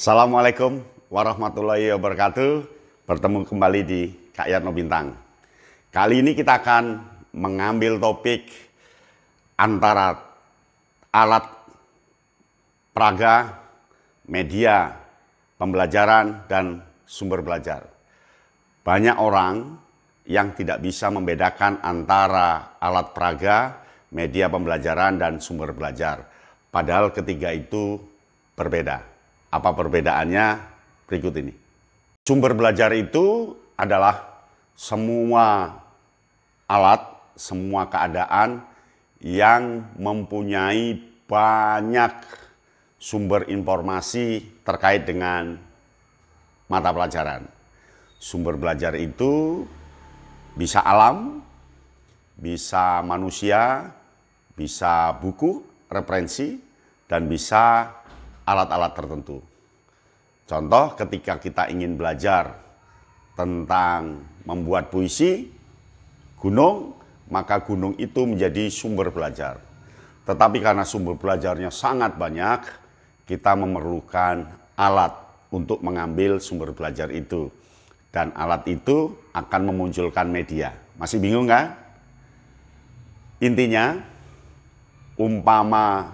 Assalamualaikum warahmatullahi wabarakatuh. Bertemu kembali di Kak Yatno Bintang. Kali ini kita akan mengambil topik antara alat peraga, media, pembelajaran, dan sumber belajar. Banyak orang yang tidak bisa membedakan antara alat peraga, media pembelajaran, dan sumber belajar. Padahal ketiga itu berbeda. Apa perbedaannya? Berikut ini. Sumber belajar itu adalah semua alat, semua keadaan yang mempunyai banyak sumber informasi terkait dengan mata pelajaran. Sumber belajar itu bisa alam, bisa manusia, bisa buku, referensi, dan bisa alat-alat tertentu. Contoh ketika kita ingin belajar tentang membuat puisi gunung, maka gunung itu menjadi sumber belajar. Tetapi karena sumber belajarnya sangat banyak, kita memerlukan alat untuk mengambil sumber belajar itu. Dan alat itu akan memunculkan media. Masih bingung nggak? Intinya, umpama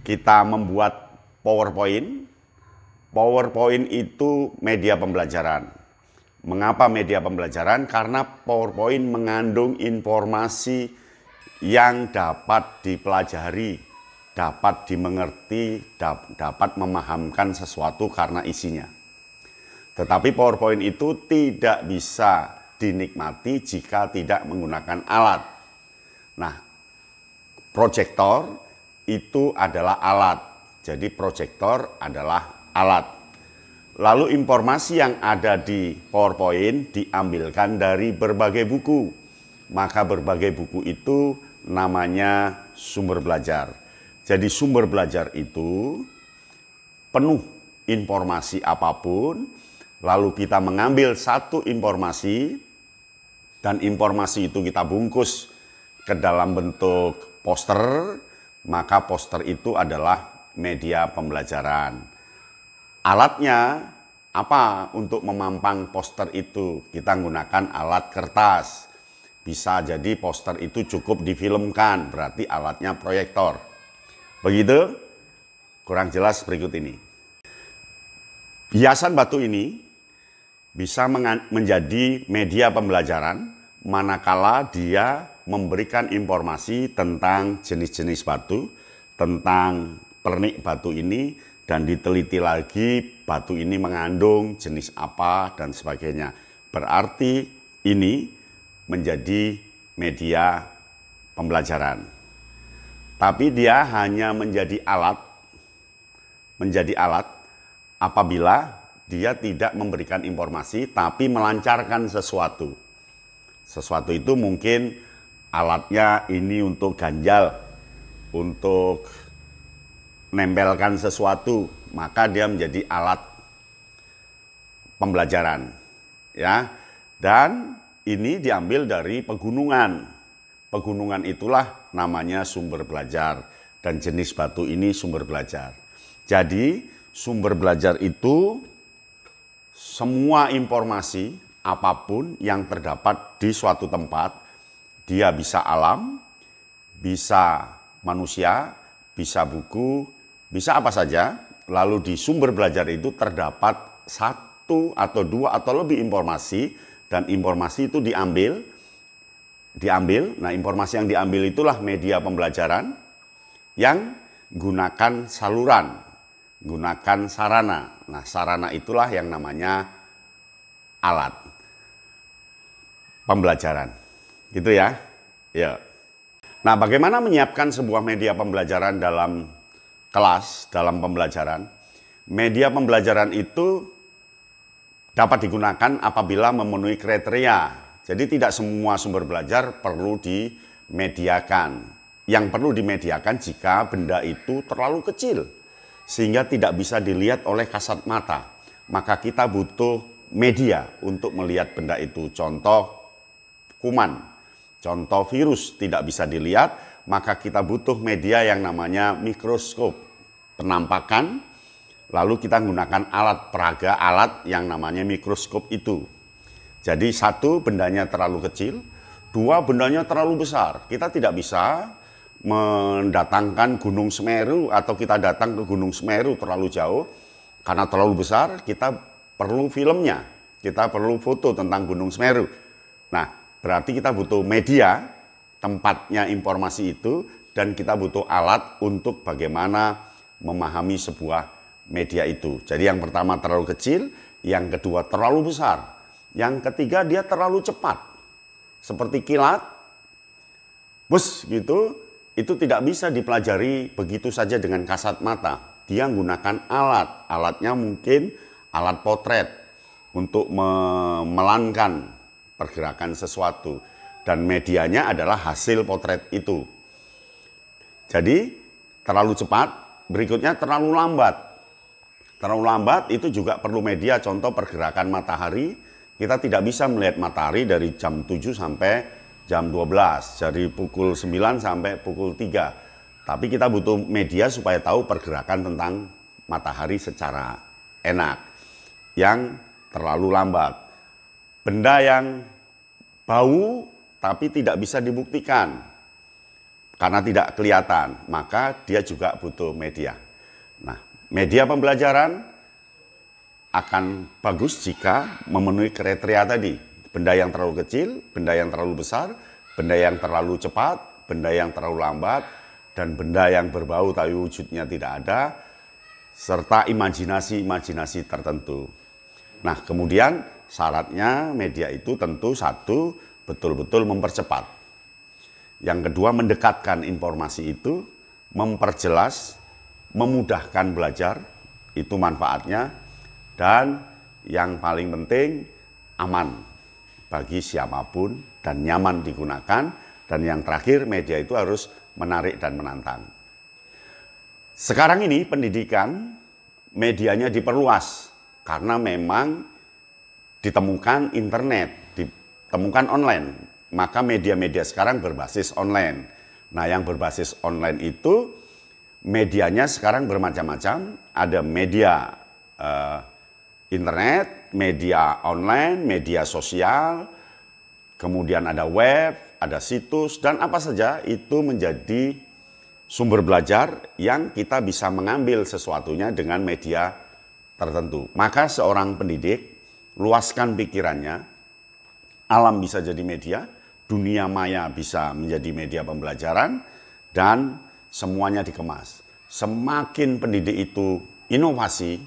kita membuat PowerPoint. PowerPoint itu media pembelajaran. Mengapa media pembelajaran? Karena PowerPoint mengandung informasi yang dapat dipelajari, dapat dimengerti, dapat memahamkan sesuatu karena isinya. Tetapi PowerPoint itu tidak bisa dinikmati jika tidak menggunakan alat. Nah, proyektor itu adalah alat jadi proyektor adalah alat. Lalu informasi yang ada di PowerPoint diambilkan dari berbagai buku. Maka berbagai buku itu namanya sumber belajar. Jadi sumber belajar itu penuh informasi apapun, lalu kita mengambil satu informasi dan informasi itu kita bungkus ke dalam bentuk poster, maka poster itu adalah media pembelajaran. Alatnya apa untuk memampang poster itu? Kita gunakan alat kertas. Bisa jadi poster itu cukup difilmkan, berarti alatnya proyektor. Begitu? Kurang jelas berikut ini. Hiasan batu ini bisa menjadi media pembelajaran manakala dia memberikan informasi tentang jenis-jenis batu, tentang pernik batu ini dan diteliti lagi batu ini mengandung jenis apa dan sebagainya. Berarti ini menjadi media pembelajaran. Tapi dia hanya menjadi alat menjadi alat apabila dia tidak memberikan informasi tapi melancarkan sesuatu. Sesuatu itu mungkin alatnya ini untuk ganjal, untuk menempelkan sesuatu, maka dia menjadi alat pembelajaran. Ya. Dan ini diambil dari pegunungan. Pegunungan itulah namanya sumber belajar dan jenis batu ini sumber belajar. Jadi, sumber belajar itu semua informasi apapun yang terdapat di suatu tempat, dia bisa alam, bisa manusia, bisa buku, bisa apa saja, lalu di sumber belajar itu terdapat satu atau dua atau lebih informasi dan informasi itu diambil diambil. Nah, informasi yang diambil itulah media pembelajaran yang gunakan saluran, gunakan sarana. Nah, sarana itulah yang namanya alat pembelajaran. Gitu ya. Ya. Nah, bagaimana menyiapkan sebuah media pembelajaran dalam kelas, dalam pembelajaran, media pembelajaran itu dapat digunakan apabila memenuhi kriteria. Jadi tidak semua sumber belajar perlu dimediakan. Yang perlu dimediakan jika benda itu terlalu kecil sehingga tidak bisa dilihat oleh kasat mata. Maka kita butuh media untuk melihat benda itu. Contoh kuman, contoh virus tidak bisa dilihat maka kita butuh media yang namanya mikroskop penampakan. Lalu kita gunakan alat peraga, alat yang namanya mikroskop itu. Jadi satu bendanya terlalu kecil, dua bendanya terlalu besar. Kita tidak bisa mendatangkan Gunung Semeru atau kita datang ke Gunung Semeru terlalu jauh karena terlalu besar, kita perlu filmnya. Kita perlu foto tentang Gunung Semeru. Nah, berarti kita butuh media tempatnya informasi itu dan kita butuh alat untuk bagaimana memahami sebuah media itu. Jadi yang pertama terlalu kecil, yang kedua terlalu besar, yang ketiga dia terlalu cepat. Seperti kilat, bus gitu, itu tidak bisa dipelajari begitu saja dengan kasat mata. Dia menggunakan alat, alatnya mungkin alat potret untuk memelankan pergerakan sesuatu dan medianya adalah hasil potret itu. Jadi terlalu cepat, berikutnya terlalu lambat. Terlalu lambat itu juga perlu media, contoh pergerakan matahari. Kita tidak bisa melihat matahari dari jam 7 sampai jam 12, dari pukul 9 sampai pukul 3. Tapi kita butuh media supaya tahu pergerakan tentang matahari secara enak. Yang terlalu lambat. Benda yang bau tapi tidak bisa dibuktikan karena tidak kelihatan, maka dia juga butuh media. Nah, media pembelajaran akan bagus jika memenuhi kriteria tadi. Benda yang terlalu kecil, benda yang terlalu besar, benda yang terlalu cepat, benda yang terlalu lambat, dan benda yang berbau tapi wujudnya tidak ada, serta imajinasi-imajinasi tertentu. Nah, kemudian syaratnya media itu tentu satu, betul-betul mempercepat. Yang kedua, mendekatkan informasi itu, memperjelas, memudahkan belajar, itu manfaatnya. Dan yang paling penting, aman bagi siapapun dan nyaman digunakan. Dan yang terakhir, media itu harus menarik dan menantang. Sekarang ini pendidikan medianya diperluas karena memang ditemukan internet temukan online. Maka media-media sekarang berbasis online. Nah, yang berbasis online itu medianya sekarang bermacam-macam. Ada media uh, internet, media online, media sosial, kemudian ada web, ada situs, dan apa saja itu menjadi sumber belajar yang kita bisa mengambil sesuatunya dengan media tertentu. Maka seorang pendidik luaskan pikirannya, alam bisa jadi media, dunia maya bisa menjadi media pembelajaran, dan semuanya dikemas. Semakin pendidik itu inovasi,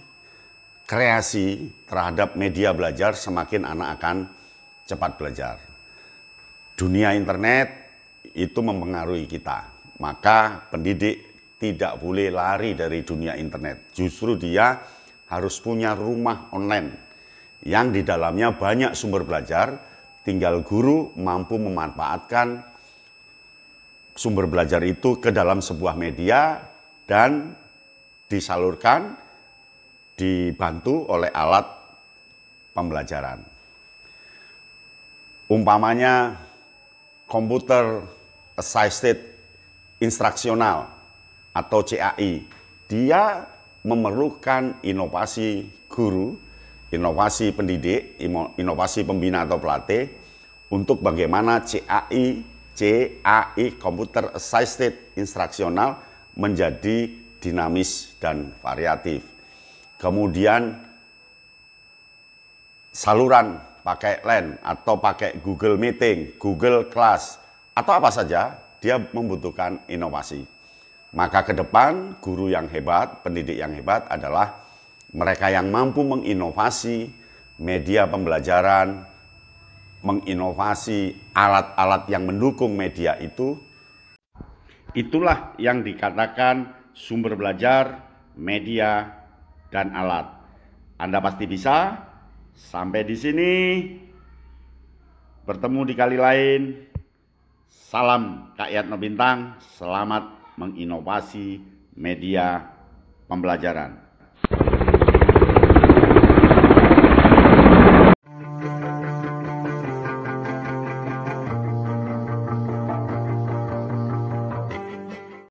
kreasi terhadap media belajar, semakin anak akan cepat belajar. Dunia internet itu mempengaruhi kita, maka pendidik tidak boleh lari dari dunia internet. Justru dia harus punya rumah online yang di dalamnya banyak sumber belajar Tinggal guru mampu memanfaatkan sumber belajar itu ke dalam sebuah media dan disalurkan, dibantu oleh alat pembelajaran. Umpamanya komputer assisted instruksional atau CAI, dia memerlukan inovasi guru inovasi pendidik, inovasi pembina atau pelatih untuk bagaimana CAI, CAI Computer Assisted Instruksional menjadi dinamis dan variatif. Kemudian saluran pakai LAN atau pakai Google Meeting, Google Class atau apa saja, dia membutuhkan inovasi. Maka ke depan guru yang hebat, pendidik yang hebat adalah mereka yang mampu menginovasi media pembelajaran, menginovasi alat-alat yang mendukung media itu, itulah yang dikatakan sumber belajar, media, dan alat. Anda pasti bisa. Sampai di sini. Bertemu di kali lain. Salam Kak Yatno Bintang. Selamat menginovasi media pembelajaran.